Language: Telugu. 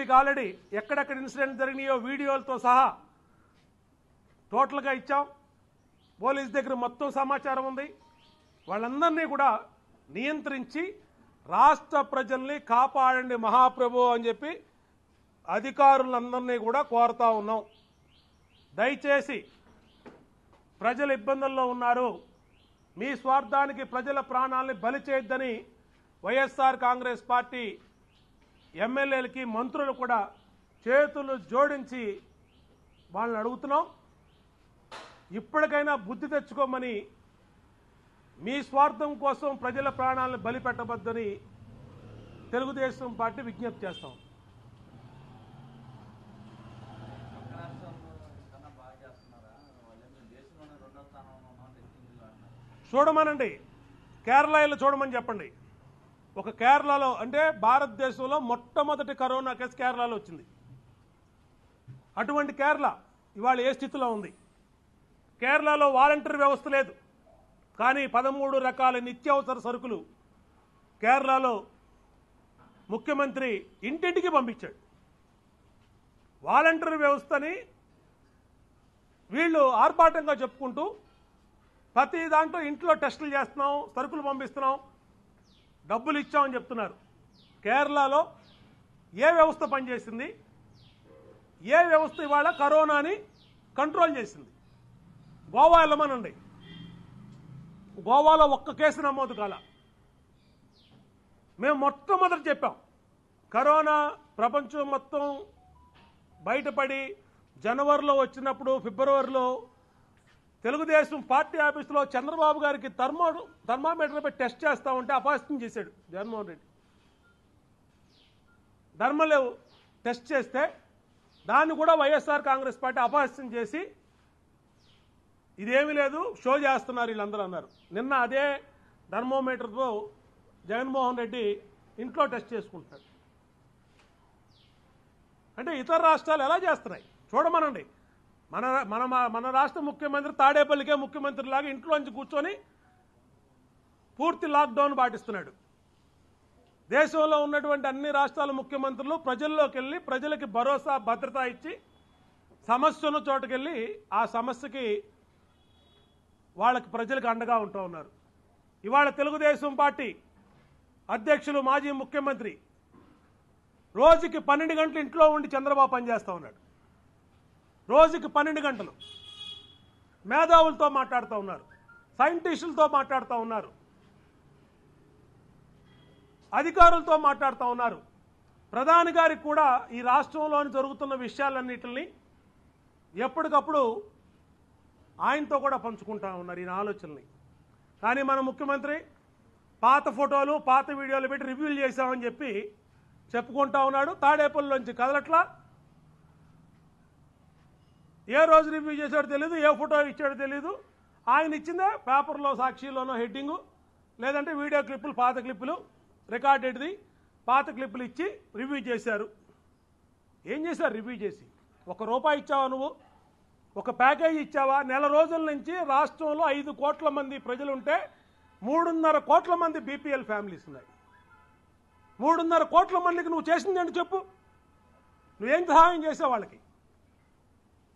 ఎంపీకి ఆల్రెడీ ఎక్కడెక్కడ ఇన్సిడెంట్ జరిగినాయో వీడియోలతో సహా టోటల్గా ఇచ్చాం పోలీస్ దగ్గర మొత్తం సమాచారం ఉంది వాళ్ళందరినీ కూడా నియంత్రించి రాష్ట్ర ప్రజల్ని కాపాడండి మహాప్రభు అని చెప్పి అధికారులందరినీ కూడా కోరుతా ఉన్నాం దయచేసి ప్రజలు ఇబ్బందుల్లో ఉన్నారు మీ స్వార్థానికి ప్రజల ప్రాణాలని బలి చేయొద్దని వైఎస్ఆర్ కాంగ్రెస్ పార్టీ ఎమ్మెల్యేలకి మంత్రులు కూడా చేతులు జోడించి వాళ్ళని అడుగుతున్నాం ఇప్పటికైనా బుద్ధి తెచ్చుకోమని మీ స్వార్థం కోసం ప్రజల ప్రాణాలను బలి పెట్టవద్దని తెలుగుదేశం పార్టీ విజ్ఞప్తి చేస్తాం చూడమనండి కేరళ ఇల్లు చూడమని చెప్పండి ఒక కేరళలో అంటే భారతదేశంలో మొట్టమొదటి కరోనా కేసు కేరళలో వచ్చింది అటువంటి కేరళ ఇవాళ ఏ స్థితిలో ఉంది కేరళలో వాలంటీర్ వ్యవస్థ లేదు కానీ పదమూడు రకాల నిత్యావసర సరుకులు కేరళలో ముఖ్యమంత్రి ఇంటింటికి పంపించాడు వాలంటీర్ వ్యవస్థని వీళ్ళు ఆర్భాటంగా చెప్పుకుంటూ ప్రతి దాంట్లో ఇంట్లో టెస్టులు చేస్తున్నాం సరుకులు పంపిస్తున్నాం డబ్బులు ఇచ్చామని చెప్తున్నారు కేరళలో ఏ వ్యవస్థ పనిచేసింది ఏ వ్యవస్థ ఇవాళ కరోనాని కంట్రోల్ చేసింది గోవా వెళ్ళమనండి గోవాలో ఒక్క కేసు నమోదు కాల మేము మొట్టమొదటి చెప్పాం కరోనా ప్రపంచం మొత్తం బయటపడి జనవరిలో వచ్చినప్పుడు ఫిబ్రవరిలో తెలుగుదేశం పార్టీ ఆఫీసులో చంద్రబాబు గారికి థర్మో థర్మామీటర్పై టెస్ట్ చేస్తా ఉంటే అపాస్తం చేశాడు జగన్మోహన్ రెడ్డి ధర్మలేవు టెస్ట్ చేస్తే దాన్ని కూడా వైఎస్ఆర్ కాంగ్రెస్ పార్టీ అపహాస్యం చేసి ఇదేమీ లేదు షో చేస్తున్నారు వీళ్ళందరూ అన్నారు నిన్న అదే థర్మోమీటర్తో జగన్మోహన్ రెడ్డి ఇంట్లో టెస్ట్ చేసుకుంటున్నాడు అంటే ఇతర రాష్ట్రాలు ఎలా చేస్తున్నాయి చూడమనండి మన మన మన రాష్ట్ర ముఖ్యమంత్రి తాడేపల్లికే ముఖ్యమంత్రి లాగా ఇంట్లోంచి కూర్చొని పూర్తి లాక్డౌన్ పాటిస్తున్నాడు దేశంలో ఉన్నటువంటి అన్ని రాష్ట్రాల ముఖ్యమంత్రులు ప్రజల్లోకి వెళ్ళి ప్రజలకి భరోసా భద్రత ఇచ్చి సమస్యను చోటుకెళ్ళి ఆ సమస్యకి వాళ్ళకి ప్రజలకు అండగా ఉంటూ ఉన్నారు ఇవాళ తెలుగుదేశం పార్టీ అధ్యక్షులు మాజీ ముఖ్యమంత్రి రోజుకి పన్నెండు గంటలు ఇంట్లో ఉండి చంద్రబాబు పనిచేస్తూ ఉన్నాడు రోజుకి పన్నెండు గంటలు మేధావులతో మాట్లాడుతూ ఉన్నారు సైంటిస్టులతో మాట్లాడుతూ ఉన్నారు అధికారులతో మాట్లాడుతూ ఉన్నారు ప్రధాని గారికి కూడా ఈ రాష్ట్రంలోని జరుగుతున్న విషయాలన్నిటిని ఎప్పటికప్పుడు ఆయనతో కూడా పంచుకుంటా ఉన్నారు ఈయన ఆలోచనని కానీ మన ముఖ్యమంత్రి పాత ఫోటోలు పాత వీడియోలు పెట్టి రివ్యూలు చేశామని చెప్పి చెప్పుకుంటా ఉన్నాడు తాడేపల్లిలోంచి కదలట్లా ఏ రోజు రివ్యూ చేశాడో తెలియదు ఏ ఫోటో ఇచ్చాడో తెలియదు ఆయన ఇచ్చిందే పేపర్లో సాక్షిలోనో హెడ్డింగు లేదంటే వీడియో క్లిప్పులు పాత క్లిప్పులు రికార్డెడ్ది పాత క్లిప్పులు ఇచ్చి రివ్యూ చేశారు ఏం చేశారు రివ్యూ చేసి ఒక రూపాయి ఇచ్చావా నువ్వు ఒక ప్యాకేజ్ ఇచ్చావా నెల రోజుల నుంచి రాష్ట్రంలో ఐదు కోట్ల మంది ప్రజలు ఉంటే మూడున్నర కోట్ల మంది బీపీఎల్ ఫ్యామిలీస్ ఉన్నాయి మూడున్నర కోట్ల మందికి నువ్వు చేసిందండి చెప్పు నువ్వేం సహాయం చేసావు వాళ్ళకి